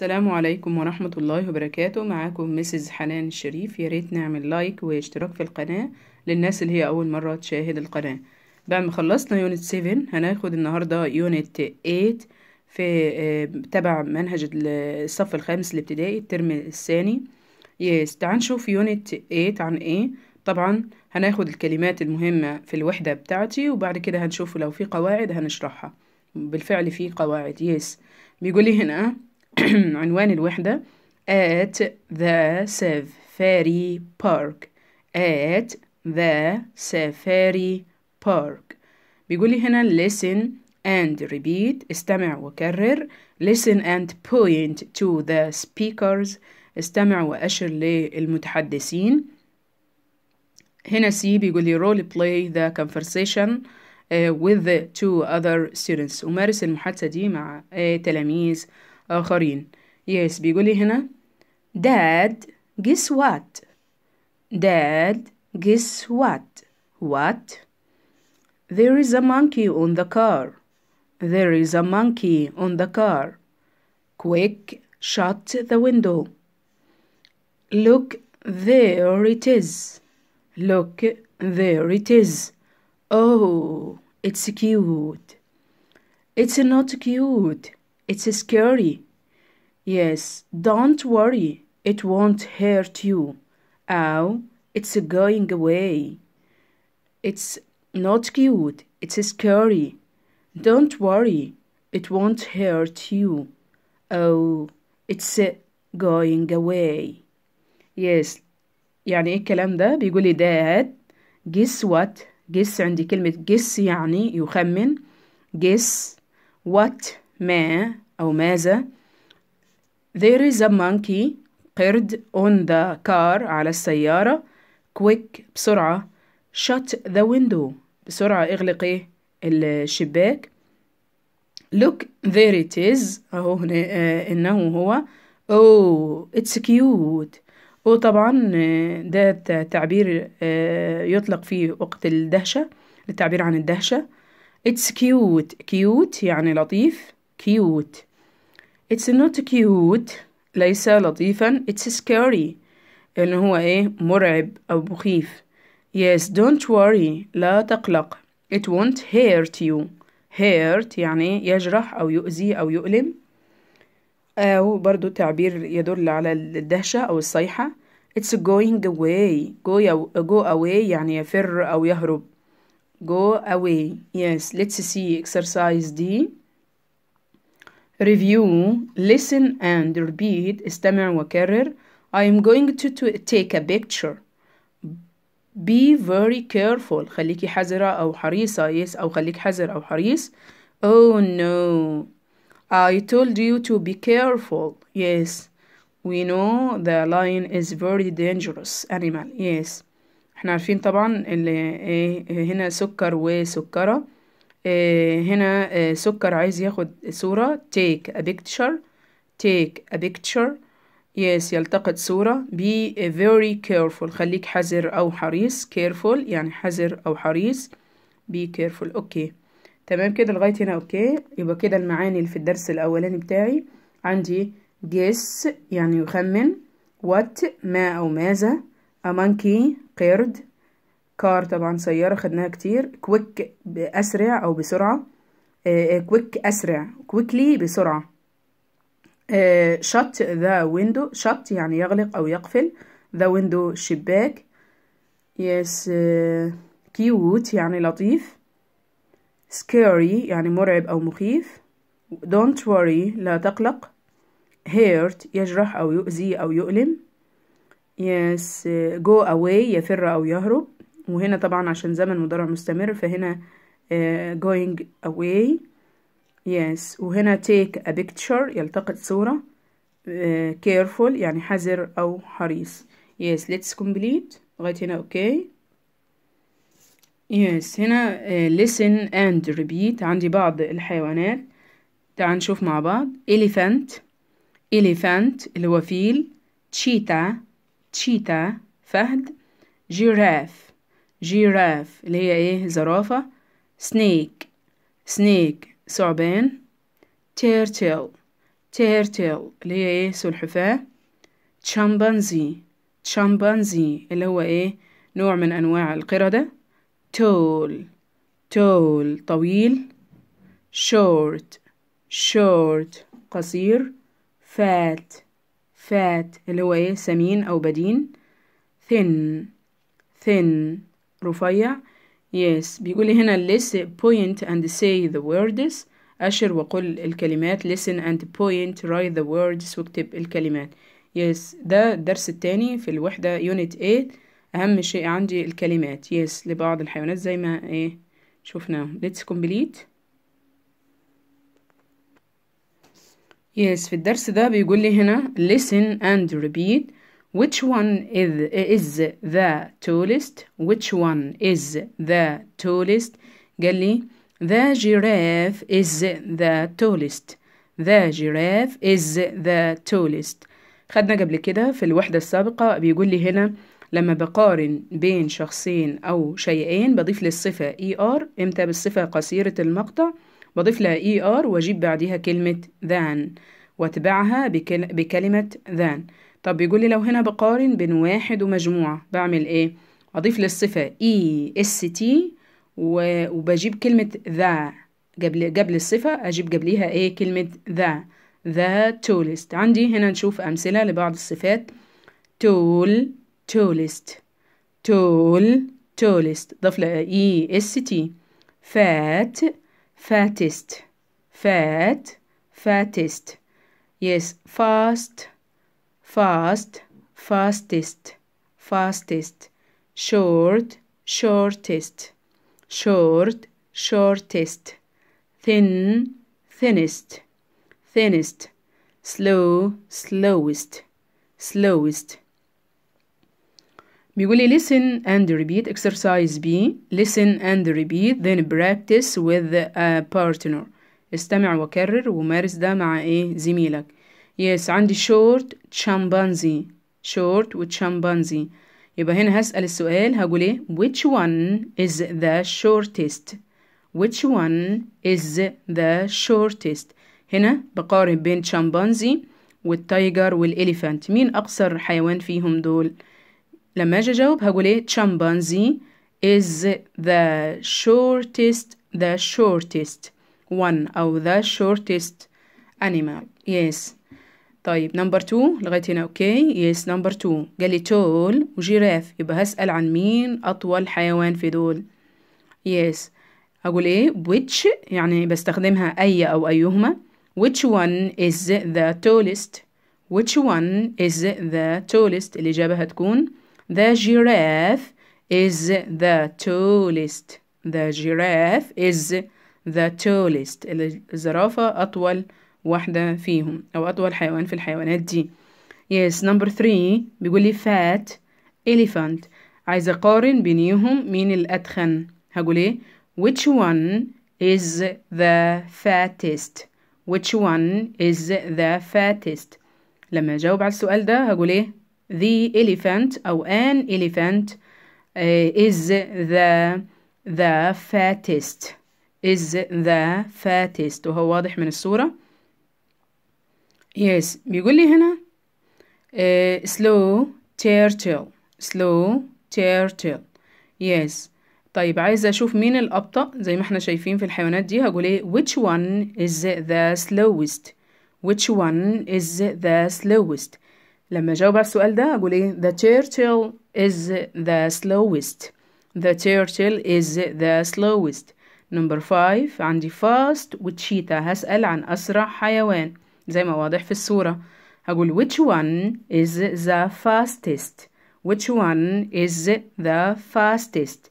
السلام عليكم ورحمة الله وبركاته معاكم مسز حنان الشريف ياريت نعمل لايك واشتراك في القناة للناس اللي هي أول مرة تشاهد القناة بعد ما خلصنا يونت 7 هناخد النهاردة يونت 8 في آه، تبع منهج الصف الخامس الابتدائي الترم الثاني يس تعال نشوف يونت 8 عن ايه طبعا هناخد الكلمات المهمة في الوحدة بتاعتي وبعد كده هنشوف لو في قواعد هنشرحها بالفعل في قواعد يس بيقول لي هنا عنوان الوحدة at the safari park at the safari park بيقول لي هنا listen and repeat استمع وكرر listen and point to the speakers استمع وأشر للمتحدثين هنا سي بيقول لي role play the conversation with the two other students أمارس المحادثة دي مع تلاميذ آخرين yes بيقول لي هنا dad guess what dad guess what what there is a monkey on the car there is a monkey on the car quick shut the window look there it is look there it is oh it's cute it's not cute it's scary. Yes, don't worry. It won't hurt you. Ow, it's going away. It's not cute. It's scary. Don't worry. It won't hurt you. Oh, it's going away. Yes. يعني ايه الكلام ده؟ بيقول لي dad guess what guess عندي كلمة guess يعني يخمن guess what ما أو ماذا There is a monkey قرد on the car على السيارة quick بسرعة shut the window بسرعة اغلق ايه الشباك look there it is اهو هنا آه انه هو oh it's cute او oh، طبعا آه، ده تعبير آه يطلق في وقت الدهشة للتعبير عن الدهشة it's cute cute يعني لطيف cute It's not cute ليس لطيفا It's scary إن هو إيه مرعب أو مخيف Yes don't worry لا تقلق It won't hurt you hurt يعني يجرح أو يؤذي أو يؤلم أو برضو تعبير يدل على الدهشة أو الصيحة It's going away go, go away يعني يفر أو يهرب go away yes let's see exercise D review listen and repeat استمع وكرر I am going to, to take a picture be very careful خليكي حذرة أو حريصة yes أو خليك حذر أو حريص oh no I told you to be careful yes we know the lion is very dangerous animal yes احنا عارفين طبعا اللي هنا سكر وسكرة آه، هنا آه، سكر عايز ياخد صورة take a picture take a picture yes يلتقط صورة be very careful خليك حذر أو حريص careful يعني حذر أو حريص be careful أوكي تمام كده لغاية هنا أوكي يبقى كده المعاني اللي في الدرس الأولاني بتاعي عندي guess يعني يخمن what ما أو ماذا a monkey قرد كار طبعا سيارة خدناها كتير كويك أسرع أو بسرعة آه، آه، كويك أسرع كويكلي بسرعة آه، شط ذا ويندو شط يعني يغلق أو يقفل ذا ويندو شباك يس كيوت يعني لطيف scary يعني مرعب أو مخيف دونت worry لا تقلق هيرت يجرح أو يؤذي أو يؤلم yes go away يفر أو يهرب وهنا طبعا عشان زمن مضارع مستمر فهنا آه، going away yes وهنا take a picture يلتقط صورة آه، careful يعني حذر أو حريص yes let's complete لغاية هنا okay yes هنا آه، listen and repeat عندي بعض الحيوانات تعال نشوف مع بعض elephant elephant اللي هو فيل cheetah cheetah فهد giraffe جيراف اللي هي ايه زرافة سنيك سنيك ثعبان تيرتل تيرتل اللي هي ايه سلحفاة تشامبانزي تشامبانزي اللي هو ايه نوع من انواع القردة تول تول طويل شورت شورت قصير فات فات اللي هو ايه سمين او بدين thin thin رفيع yes بيقول لي هنا listen point and say the words أشر وقل الكلمات listen and point write the words واكتب الكلمات yes ده الدرس التاني في الوحدة unit 8 أهم شيء عندي الكلمات yes لبعض الحيوانات زي ما ايه شفناه let's complete yes في الدرس ده بيقول لي هنا listen and repeat Which one is, is the tallest? Which one is the tallest? قال لي The giraffe is the tallest. The giraffe is the tallest. خدنا قبل كده في الوحدة السابقة بيقول لي هنا لما بقارن بين شخصين أو شيئين بضيف للصفة er إمتى بالصفة قصيرة المقطع بضيف لها er وأجيب بعدها كلمة than واتبعها بكلمة than طب بيقول لي لو هنا بقارن بين واحد ومجموعة بعمل ايه اضيف للصفة اي اس تي وبجيب كلمة ذا قبل قبل الصفة اجيب قبليها ايه كلمة ذا ذا تولست عندي هنا نشوف امثلة لبعض الصفات تول تولست تول تولست ضف لها اي اس تي فات فاتست فات فاتست yes فاست fast, fastest, fastest, short, shortest, short, shortest, thin, thinnest, thinnest, slow, slowest, slowest. We will listen and repeat exercise B listen and repeat then practice with a partner استمع وكرر ومارس ده مع ايه زميلك Yes عندي short chimpanzee short with chimpanzee يبقى هنا هسأل السؤال هقول ايه which one is the shortest which one is the shortest هنا بقارن بين chimpanzee والتايجر والإليفانت مين أقصر حيوان فيهم دول لما أجي أجاوب هقول إيه chimpanzee is the shortest the shortest one أو the shortest animal yes طيب نمبر 2 لغاية هنا اوكي يس نمبر 2 جالي تول وجيراف يبقى هسأل عن مين أطول حيوان في دول يس أقول إيه which يعني بستخدمها أي أو أيهما which one is the tallest which one is the tallest الإجابة هتكون the giraffe is the tallest the giraffe is the tallest الزرافة أطول واحدة فيهم أو أطول حيوان في الحيوانات دي yes number three بيقول لي fat elephant عايزة أقارن بينيهم مين الأتخن هقول إيه which one is the fattest which one is the fattest لما أجاوب على السؤال ده هقول إيه the elephant أو an elephant uh, is the the fattest is the fattest وهو واضح من الصورة Yes, بيقول لي eh, slow turtle slow turtle yes طيب عايزة أشوف مين الأبطأ زي ما احنا شايفين في الحيوانات دي هقول ايه which one is the slowest which one is the slowest لما أجاوب على السؤال ده أقول إيه the turtle is the slowest the turtle is the slowest number five عندي fast وتشيتا هسأل عن أسرع حيوان زي ما واضح في الصورة هقول which one is the fastest which one is the fastest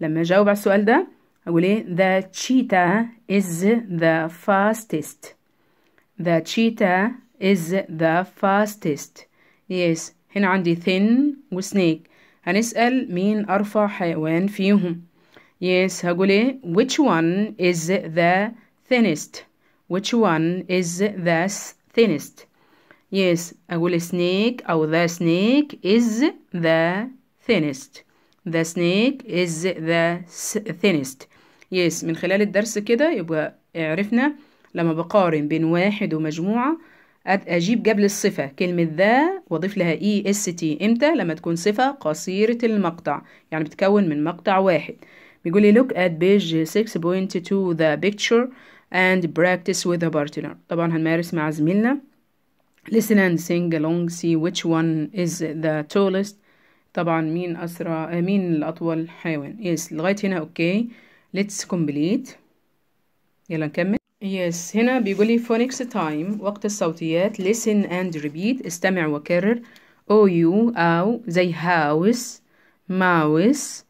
لما أجاوب على السؤال ده أقول إيه the cheetah is the fastest the cheetah is the fastest yes هنا عندي thin و snake هنسأل مين أرفع حيوان فيهم yes هقول إيه which one is the thinnest which one is the thinnest yes أقول snake أو the snake is the thinnest the snake is the thinnest yes من خلال الدرس كده يبقى عرفنا لما بقارن بين واحد ومجموعة أجيب قبل الصفة كلمة ذا وأضيف لها إي إس تي إمتى لما تكون صفة قصيرة المقطع يعني بتكون من مقطع واحد بيقول لي look at page 6.2 the picture and practice with a partner طبعا هنمارس مع زميلنا listen and sing along see which one is the tallest طبعا مين أسرع مين الأطول حيوان yes لغاية هنا أوكي let's complete يلا نكمل yes هنا بيقولي phonics time وقت الصوتيات listen and repeat استمع وكرر او يو أو زي house mouse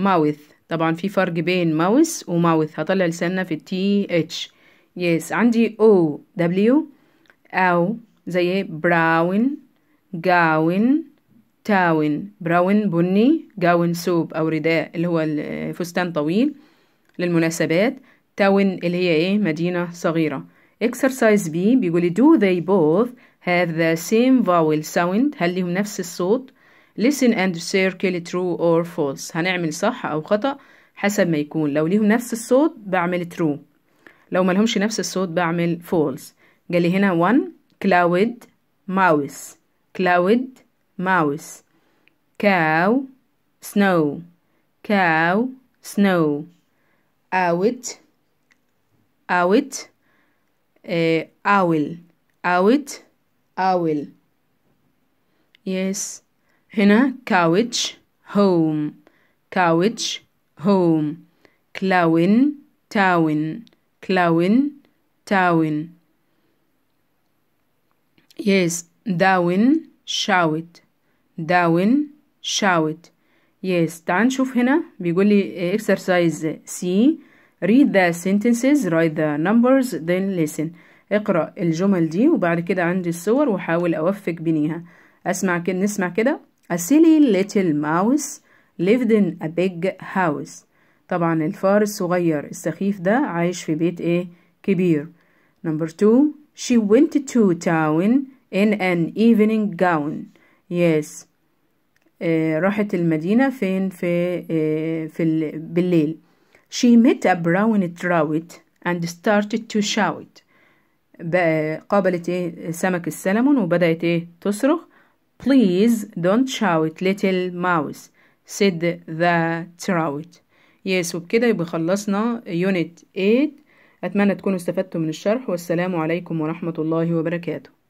mouth طبعا في فرق بين ماوس وماوث هطلع لساننا في تي اتش يس عندي او دبليو او زي براون جاون تاون براون بني جاون سوب او رداء اللي هو فستان طويل للمناسبات تاون اللي هي ايه مدينة صغيرة اكسرسايز بي بيقولي do they both have the same vowel sound هل لهم نفس الصوت listen and circle true or false هنعمل صح أو خطأ حسب ما يكون لو ليهم نفس الصوت بعمل true لو ملهمش نفس الصوت بعمل false جالي هنا one cloud mouse cloud mouse cow snow cow snow out out uh, owl out owl yes هنا couch home couch home clown town clown town يس داون شاوت داون شاوت يس تعال نشوف هنا بيقول لي exercise C read the sentences write the numbers then listen اقرأ الجمل دي وبعد كده عندي الصور وحاول أوفق بينها أسمع كده نسمع كده A silly little mouse lived in a big house طبعا الفار الصغير السخيف ده عايش في بيت ايه كبير number two she went to town in an evening gown yes آه uh, راحت المدينة فين في آه uh, في بالليل she met a brown trout and started to shout قابلت ايه سمك السلمون وبدأت ايه تصرخ Please don't shout little mouse said the trout Yes وبكده يبقى خلصنا unit 8 أتمنى تكونوا استفدتوا من الشرح والسلام عليكم ورحمة الله وبركاته